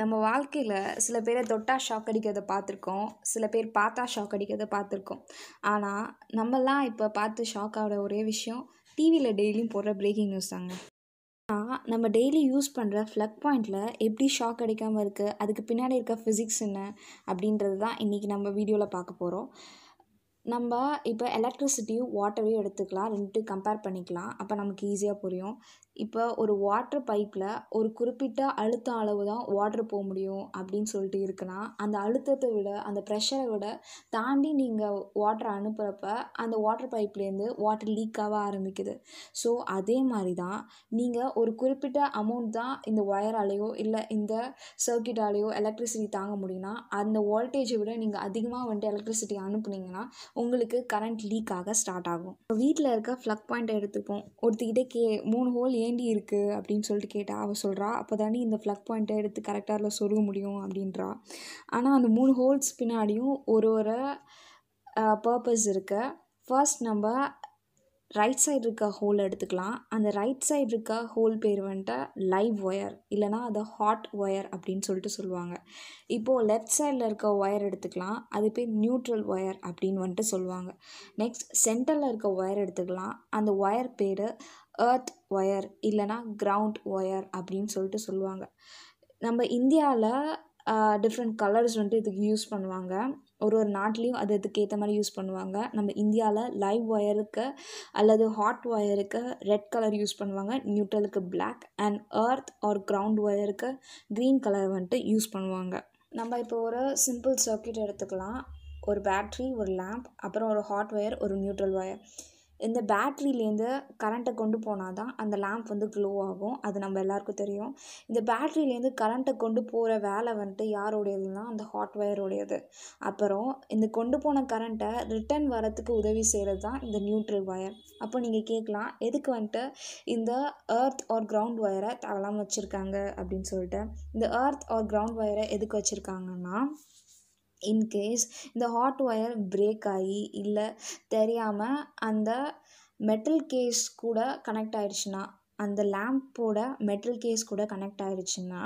நம்ம வாழ்க்கையில் சில பேரை தொட்டா ஷாக் அடிக்கிறத பார்த்துருக்கோம் சில பேர் பார்த்தா ஷாக் அடிக்கிறத பார்த்துருக்கோம் ஆனால் நம்மலாம் இப்போ பார்த்து ஷாக் ஆகிற ஒரே விஷயம் டிவியில் டெய்லியும் போடுற பிரேக்கிங் நியூஸ் தாங்க நம்ம டெய்லி யூஸ் பண்ணுற ஃப்ளக் பாயிண்டில் எப்படி ஷாக் அடிக்காமல் இருக்குது அதுக்கு பின்னாடி இருக்க ஃபிசிக்ஸ் என்ன அப்படின்றது தான் இன்றைக்கி நம்ம வீடியோவில் பார்க்க போகிறோம் நம்ம இப்போ எலக்ட்ரிசிட்டியும் வாட்டரையும் எடுத்துக்கலாம் ரெண்டு கம்பேர் பண்ணிக்கலாம் அப்போ நமக்கு ஈஸியாக புரியும் இப்போ ஒரு வாட்ரு பைப்பில் ஒரு குறிப்பிட்ட அழுத்த அளவு தான் வாட்ரு போக முடியும் அப்படின்னு சொல்லிட்டு இருக்குன்னா அந்த அழுத்தத்தை விட அந்த ப்ரெஷரை விட தாண்டி நீங்கள் வாட்டரை அனுப்புகிறப்ப அந்த வாட்ரு பைப்லேருந்து வாட்டர் லீக் ஆக ஆரம்பிக்குது ஸோ அதே மாதிரி தான் நீங்கள் ஒரு குறிப்பிட்ட அமௌண்ட் தான் இந்த ஒயராலேயோ இல்லை இந்த சர்க்கியூட்டாலேயோ எலக்ட்ரிசிட்டி தாங்க முடியும்னா அந்த வோல்டேஜை விட நீங்கள் அதிகமாக வந்துட்டு எலக்ட்ரிசிட்டி அனுப்புனீங்கன்னா உங்களுக்கு கரண்ட் லீக் ஆக ஸ்டார்ட் ஆகும் வீட்டில் இருக்க ஃப்ளக் பாயிண்ட்டை எடுத்துப்போம் ஒருத்திக்கிட்டே கே மூணு ஹோல் ஏண்டி இருக்குது அப்படின்னு சொல்லிட்டு கேட்டால் அவள் சொல்கிறா அப்போ தானே இந்த ஃப்ளக் பாயிண்ட்டை எடுத்து கரெக்டாக இல்லை சொருக முடியும் அப்படின்றா ஆனால் அந்த மூணு ஹோல்ஸ் பின்னாடியும் ஒரு ஒரு பர்பஸ் இருக்குது ஃபர்ஸ்ட் நம்ம ரைட் சைடு இருக்க ஹோல் எடுத்துக்கலாம் அந்த ரைட் சைடு இருக்க ஹோல் பேர் வந்துட்டு லைவ் ஒயர் இல்லைனா அதை ஹாட் ஒயர் அப்படின்னு சொல்லிட்டு சொல்லுவாங்க இப்போது லெஃப்ட் சைடில் இருக்க ஒயர் எடுத்துக்கலாம் அது பேர் நியூட்ரல் ஒயர் அப்படின்னு வந்துட்டு சொல்லுவாங்க நெக்ஸ்ட் சென்டரில் இருக்க ஒயர் எடுத்துக்கலாம் அந்த ஒயர் பேர் ஏர்த் ஒயர் இல்லைனா கிரவுண்ட் ஒயர் அப்படின்னு சொல்லிட்டு சொல்லுவாங்க நம்ம இந்தியாவில் டிஃப்ரெண்ட் கலர்ஸ் வந்துட்டு இதுக்கு யூஸ் பண்ணுவாங்க ஒரு ஒரு நாட்லேயும் அது இதுக்கு ஏற்ற மாதிரி யூஸ் பண்ணுவாங்க நம்ம இந்தியாவில் லைவ் ஒயருக்கு அல்லது ஹாட் ஒயருக்கு ரெட் கலர் யூஸ் பண்ணுவாங்க நியூட்ரலுக்கு black and earth or ground ஒயருக்கு க்ரீன் கலர் வந்துட்டு யூஸ் பண்ணுவாங்க நம்ம இப்போ ஒரு சிம்பிள் சர்க்கியூட் எடுத்துக்கலாம் ஒரு பேட்ரி ஒரு லேம்ப் அப்புறம் ஒரு ஹாட் ஒயர் ஒரு நியூட்ரல் ஒயர் இந்த பேட்ரிலேருந்து கரண்ட்டை கொண்டு போனால் தான் அந்த லேம்ப் வந்து க்ளோ ஆகும் அது நம்ம எல்லாேருக்கும் தெரியும் இந்த பேட்ரிலேருந்து கரண்ட்டை கொண்டு போகிற வேலை வந்துட்டு யாருடையதுன்னா அந்த ஹாட் ஒயரோடையது அப்புறம் இந்த கொண்டு போன கரண்ட்டை ரிட்டர்ன் வரத்துக்கு உதவி செய்கிறது தான் இந்த நியூட்ரல் ஒயர் அப்போ நீங்கள் கேட்கலாம் எதுக்கு வந்துட்டு இந்த ஏர்த் ஆர் கிரவுண்ட் ஒயரை தகலாம் வச்சுருக்காங்க அப்படின்னு சொல்லிட்டு இந்த ஏர்த் ஆர் கிரவுண்ட் ஒயரை எதுக்கு வச்சுருக்காங்கன்னா இன்கேஸ் இந்த ஹாட் ஒயர் பிரேக் ஆகி இல்லை தெரியாமல் அந்த மெட்டல் கேஸ் கூட கனெக்ட் ஆகிடுச்சின்னா அந்த லேம்ப்போட மெட்டல் கேஸ் கூட கனெக்ட் ஆகிடுச்சுன்னா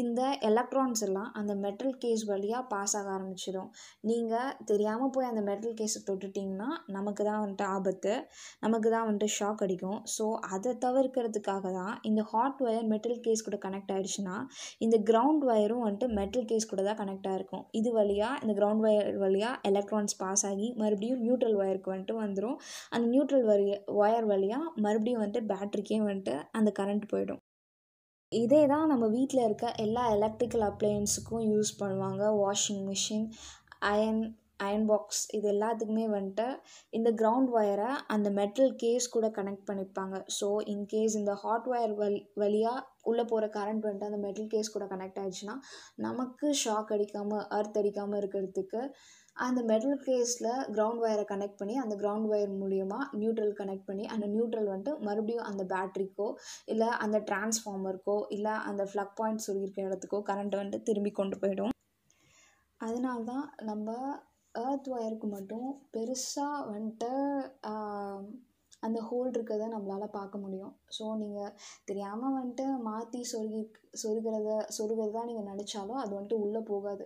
இந்த எலக்ட்ரான்ஸ் எல்லாம் அந்த மெட்டல் கேஸ் வழியாக பாஸ் ஆக ஆரம்பிச்சிடும் நீங்கள் தெரியாமல் போய் அந்த மெட்டல் கேஸை தொட்டுட்டிங்கன்னா நமக்கு தான் வந்துட்டு ஆபத்து நமக்கு தான் வந்துட்டு ஷாக் அடிக்கும் ஸோ அதை தவிர்க்கிறதுக்காக தான் இந்த ஹாட் ஒயர் மெட்டல் கேஸ் கூட கனெக்ட் ஆகிடுச்சுன்னா இந்த கிரவுண்ட் ஒயரும் வந்துட்டு மெட்டல் கேஸ் கூட தான் கனெக்ட் ஆகிருக்கும் இது வழியாக இந்த கிரவுண்ட் ஒயர் வழியாக எலக்ட்ரான்ஸ் பாஸ் ஆகி மறுபடியும் நியூட்ரல் ஒயருக்கு வந்துட்டு வந்துடும் அந்த நியூட்ரல் வரி ஒயர் வழியாக மறுபடியும் வந்துட்டு பேட்ரிக்கே வந்துட்டு வந்துட்டு அந்த கரண்ட் போயிடும் இதே தான் நம்ம வீட்டில் இருக்க எல்லா எலக்ட்ரிக்கல் அப்ளையன்ஸுக்கும் யூஸ் பண்ணுவாங்க washing machine iron iron box இது எல்லாத்துக்குமே வந்துட்டு இந்த கிரவுண்ட் ஒயரை அந்த மெட்டல் கேஸ் கூட கனெக்ட் பண்ணிப்பாங்க ஸோ இன்கேஸ் இந்த ஹாட் ஒயர் வல் வழியாக உள்ளே போகிற கரண்ட் வந்துட்டு அந்த மெட்டல் கேஸ் கூட கனெக்ட் ஆகிடுச்சுன்னா நமக்கு ஷாக் அடிக்காமல் அர்த் அடிக்காமல் இருக்கிறதுக்கு அந்த மெட்டல் கேஸில் கிரவுண்ட் ஒயரை கனெக்ட் பண்ணி அந்த கிரவுண்ட் ஒயர் மூலிமா நியூட்ரல் கனெக்ட் பண்ணி அந்த நியூட்ரல் வந்துட்டு மறுபடியும் அந்த பேட்ரிக்கோ இல்லை அந்த டிரான்ஸ்ஃபார்மருக்கோ இல்லை அந்த ஃப்ளக் பாயிண்ட் இருக்கிற இடத்துக்கோ கரண்ட் வந்துட்டு திரும்பி கொண்டு போயிடும் அதனால தான் நம்ம ஏர்த் ஒயருக்கு மட்டும் பெருசாக வந்துட்டு அந்த ஹோல் இருக்கிறத நம்மளால் பார்க்க முடியும் ஸோ நீங்கள் தெரியாமல் வந்துட்டு மாற்றி சொருகி சொருகிறத சொருகிறதா நீங்கள் நினச்சாலும் அது வந்துட்டு உள்ளே போகாது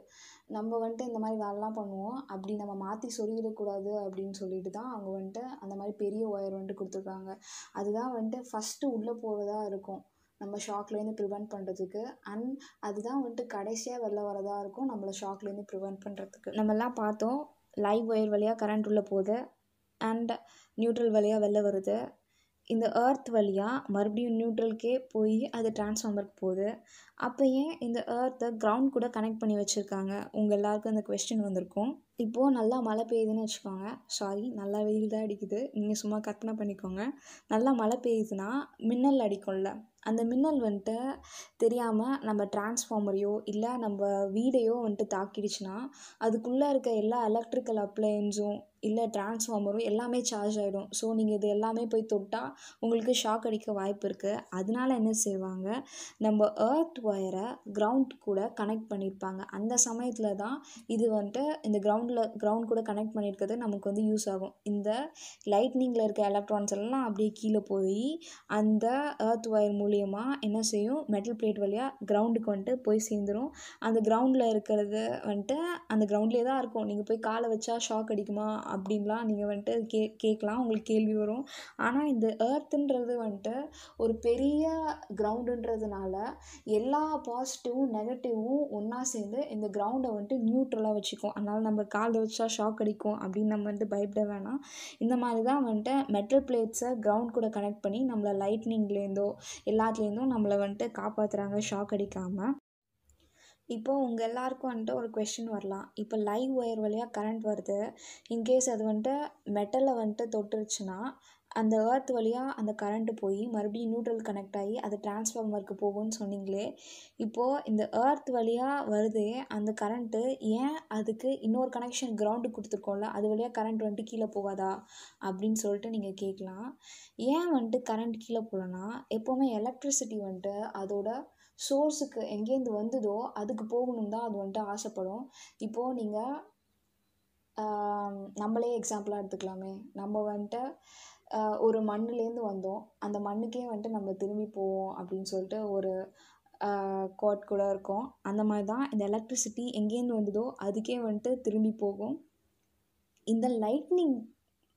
நம்ம வந்துட்டு இந்த மாதிரி வேலைலாம் பண்ணுவோம் அப்படி நம்ம மாற்றி சொருகிடக்கூடாது அப்படின்னு சொல்லிட்டு தான் அவங்க வந்துட்டு அந்த மாதிரி பெரிய ஒயர் வந்துட்டு கொடுத்துருக்காங்க அதுதான் வந்துட்டு ஃபஸ்ட்டு உள்ளே போகிறதா இருக்கும் நம்ம ஷாக்லேருந்து ப்ரிவெண்ட் பண்ணுறதுக்கு அண்ட் அதுதான் வந்துட்டு கடைசியாக வெளில வரதாக இருக்கும் நம்மளை ஷாக்லேருந்து ப்ரிவெண்ட் பண்ணுறதுக்கு நம்மலாம் பார்த்தோம் லைவ் ஒயர் வழியாக கரண்ட் உள்ளே போகுது அண்ட் நியூட்ரல் வழியாக வெளில வருது இந்த ஏர்த் வழியாக மறுபடியும் நியூட்ரலுக்கே போய் அது ட்ரான்ஸ்ஃபார்மருக்கு போகுது அப்போ ஏன் இந்த ஏர்த்தை கிரவுண்ட் கூட கனெக்ட் பண்ணி வச்சுருக்காங்க உங்கள் எல்லாருக்கும் இந்த கொஸ்டின் வந்திருக்கும் இப்போது நல்லா மழை பெய்யுதுன்னு வச்சுக்கோங்க சாரி நல்லா வெயில் தான் அடிக்குது நீங்கள் சும்மா கற்பனை பண்ணிக்கோங்க நல்லா மழை பெய்யுதுன்னா மின்னல் அடிக்கும்ல அந்த மின்னல் வந்துட்டு தெரியாமல் நம்ம டிரான்ஸ்ஃபார்மரையோ இல்லை நம்ம வீடையோ வந்துட்டு தாக்கிடுச்சுன்னா அதுக்குள்ளே இருக்க எல்லா எலக்ட்ரிக்கல் அப்ளையன்ஸும் இல்லை டிரான்ஸ்ஃபார்மரும் எல்லாமே சார்ஜ் ஆகிடும் ஸோ நீங்கள் இது எல்லாமே போய் தொட்டால் உங்களுக்கு ஷாக் அடிக்க வாய்ப்பு இருக்குது அதனால என்ன செய்வாங்க நம்ம ஏர்த் ஒயரை கிரவுண்ட் கூட கனெக்ட் பண்ணியிருப்பாங்க அந்த சமயத்தில் தான் இது வந்துட்டு இந்த கிரவுண்டில் கிரவுண்ட் கூட கனெக்ட் பண்ணியிருக்கிறது நமக்கு வந்து யூஸ் ஆகும் இந்த லைட்னிங்கில் இருக்க எலக்ட்ரான்ஸ் எல்லாம் அப்படியே கீழே போய் அந்த ஏர்த் ஒயர் மூலியம் மூலியமாக என்ன செய்யும் மெட்டல் பிளேட் வழியாக கிரவுண்டுக்கு வந்துட்டு போய் சேர்ந்துடும் அந்த கிரவுண்டில் இருக்கிறது வந்துட்டு அந்த கிரவுண்ட்லேயே தான் இருக்கும் நீங்கள் போய் காலை வச்சா ஷாக் அடிக்குமா அப்படின்லாம் நீங்கள் வந்துட்டு கே கேட்கலாம் உங்களுக்கு கேள்வி வரும் ஆனால் இந்த ஏர்த்துன்றது வந்துட்டு ஒரு பெரிய கிரவுண்டுன்றதுனால எல்லா பாசிட்டிவும் நெகட்டிவும் ஒன்றா சேர்ந்து இந்த கிரவுண்டை வந்துட்டு நியூட்ரலாக வச்சுக்கும் அதனால் நம்ம காலை வச்சா ஷாக் அடிக்கும் அப்படின்னு நம்ம வந்துட்டு பயப்பட வேணாம் இந்த மாதிரி தான் வந்துட்டு மெட்டல் பிளேட்ஸை கிரவுண்ட் கூட கனெக்ட் பண்ணி நம்மளை லைட்னிங்லேருந்தோ இல்லை எல்லாத்துலேருந்தும் நம்மளை வந்துட்டு காப்பாற்றுறாங்க ஷாக் அடிக்காமல் இப்போது உங்கள் எல்லாேருக்கும் வந்துட்டு ஒரு கொஷின் வரலாம் இப்போ லைவ் ஒயர் வழியாக கரண்ட் வருது இன்கேஸ் அது வந்துட்டு மெட்டலை வந்துட்டு தொட்டுருச்சுன்னா அந்த ஏர்த் வழியாக அந்த கரண்ட்டு போய் மறுபடியும் நியூட்ரல் கனெக்ட் ஆகி அது டிரான்ஸ்ஃபார்மருக்கு போகும்னு சொன்னீங்களே இப்போது இந்த ஏர்த் வழியாக வருது அந்த கரண்ட்டு ஏன் அதுக்கு இன்னொரு கனெக்ஷன் கிரவுண்டு கொடுத்துருக்கோம்ல அது வழியாக கரண்ட் வந்துட்டு கீழே போகாதா அப்படின்னு சொல்லிட்டு நீங்கள் கேட்கலாம் ஏன் வந்துட்டு கரண்ட் கீழே போகலன்னா எப்போவுமே எலக்ட்ரிசிட்டி வந்துட்டு அதோட சோர்ஸுக்கு எங்கேருந்து வந்ததோ அதுக்கு போகணும் தான் அது வந்துட்டு ஆசைப்படும் இப்போது நீங்கள் நம்மளே எக்ஸாம்பிளாக எடுத்துக்கலாமே நம்ம வந்துட்டு ஒரு மண்ணுலேருந்து வந்தோம் அந்த மண்ணுக்கே வந்துட்டு நம்ம திரும்பி போவோம் அப்படின்னு சொல்லிட்டு ஒரு கோட் கூட இருக்கும் அந்த மாதிரி தான் இந்த எலக்ட்ரிசிட்டி எங்கேருந்து வந்ததோ அதுக்கே வந்துட்டு திரும்பி போகும் இந்த லைட்னிங்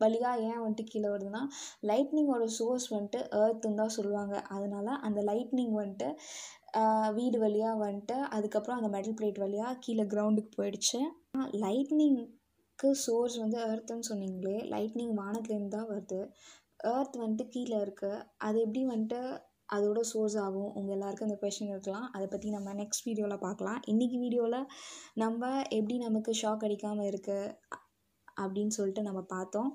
வழியாக ஏன் வந்துட்டு கீழே வருதுன்னா லைட்னிங்கோட சோர்ஸ் வந்துட்டு ஏர்த்துன்னு தான் சொல்லுவாங்க அதனால் அந்த லைட்னிங் வந்துட்டு வீடு வழியாக வந்துட்டு அதுக்கப்புறம் அந்த மெட்டல் பிளேட் வழியாக கீழே கிரவுண்டுக்கு போயிடுச்சு லைட்னிங் க்கு சோர்ஸ் வந்து அர்த்துன்னு சொன்னீங்களே லைட்னிங் வானத்துலேருந்து தான் வருது ஏர்த் வந்துட்டு கீழே இருக்குது அது எப்படி வந்துட்டு அதோட சோர்ஸ் ஆகும் உங்கள் எல்லாருக்கும் இந்த கொஷின் இருக்கலாம் அதை பற்றி நம்ம நெக்ஸ்ட் வீடியோவில் பார்க்கலாம் இன்றைக்கி வீடியோவில் நம்ம எப்படி நமக்கு ஷாக் அடிக்காமல் இருக்குது அப்படின்னு சொல்லிட்டு நம்ம பார்த்தோம்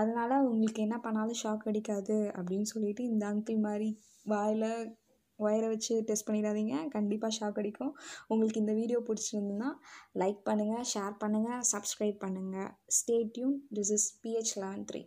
அதனால் உங்களுக்கு என்ன பண்ணாலும் ஷாக் அடிக்காது அப்படின்னு சொல்லிட்டு இந்த அங்கிள் மாதிரி வாயில் ஒயரை வச்சு டெஸ்ட் பண்ணிடாதீங்க கண்டிப்பாக ஷாக் அடிக்கும் உங்களுக்கு இந்த வீடியோ பிடிச்சிருந்துன்னா லைக் பண்ணுங்கள் ஷேர் பண்ணுங்கள் சப்ஸ்கிரைப் பண்ணுங்கள் stay tuned this is PH eleven three